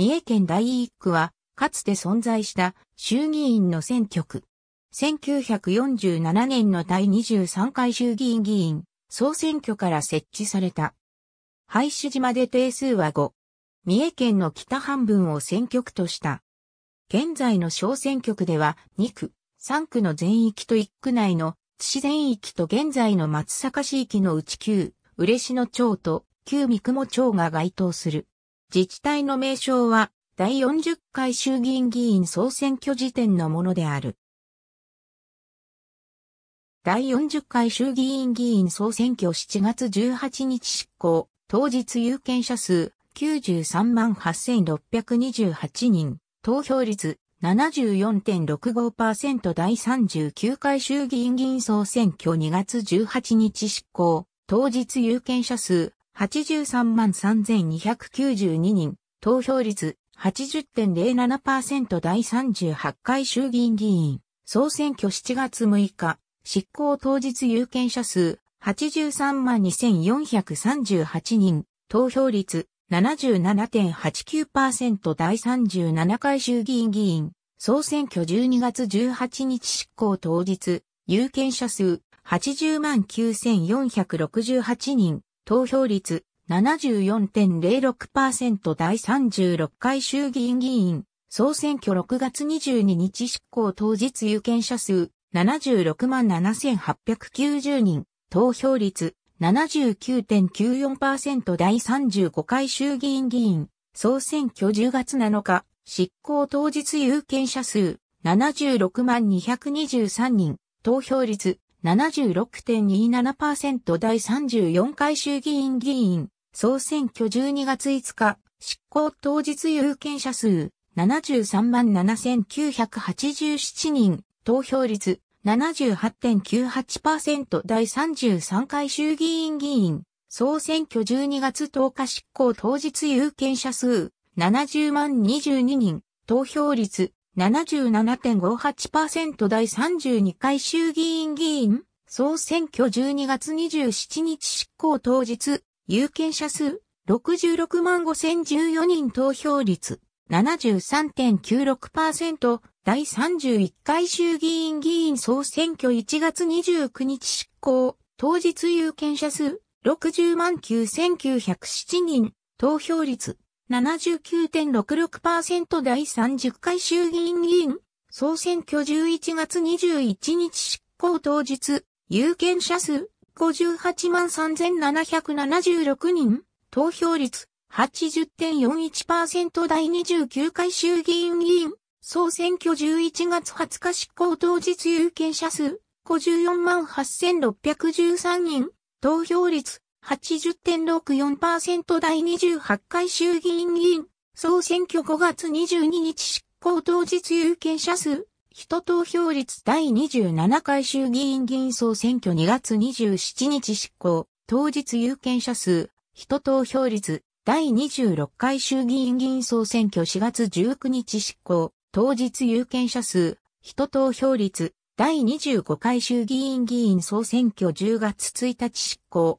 三重県第一区は、かつて存在した衆議院の選挙区。1947年の第23回衆議院議員、総選挙から設置された。廃止時まで定数は5。三重県の北半分を選挙区とした。現在の小選挙区では2区、3区の全域と1区内の津市全域と現在の松阪市域のうち9、嬉野町と旧三雲町が該当する。自治体の名称は、第40回衆議院議員総選挙時点のものである。第40回衆議院議員総選挙7月18日執行、当日有権者数93万8628人、投票率74.65%第39回衆議院議員総選挙2月18日執行、当日有権者数83万3292人、投票率80.07%第38回衆議院議員、総選挙7月6日、執行当日有権者数83万2438人、投票率77.89%第37回衆議院議員、総選挙12月18日執行当日、有権者数80万9468人、投票率74.06%第36回衆議院議員、総選挙6月22日執行当日有権者数76万7890人、投票率79.94%第35回衆議院議員、総選挙10月7日、執行当日有権者数76万223人、投票率76.27%第34回衆議院議員、総選挙12月5日、執行当日有権者数、73万7987人、投票率78.98%第33回衆議院議員、総選挙12月10日執行当日有権者数70万22人、投票率77.58%第32回衆議院議員総選挙12月27日執行当日有権者数66万5014人投票率73.96%第31回衆議院議員総選挙1月29日執行当日有権者数60万9907人投票率79.66%第30回衆議院議員、総選挙11月21日執行当日、有権者数58万3776人、投票率80.41%第29回衆議院議員、総選挙11月20日執行当日有権者数54万8613人、投票率80.64%第28回衆議院議員、総選挙5月22日執行当日有権者数、人投票率第27回衆議院議員総選挙2月27日執行、当日有権者数、人投票率第26回衆議院議員総選挙4月19日執行、当日有権者数、人投票率第25回衆議院議員総選挙10月1日執行、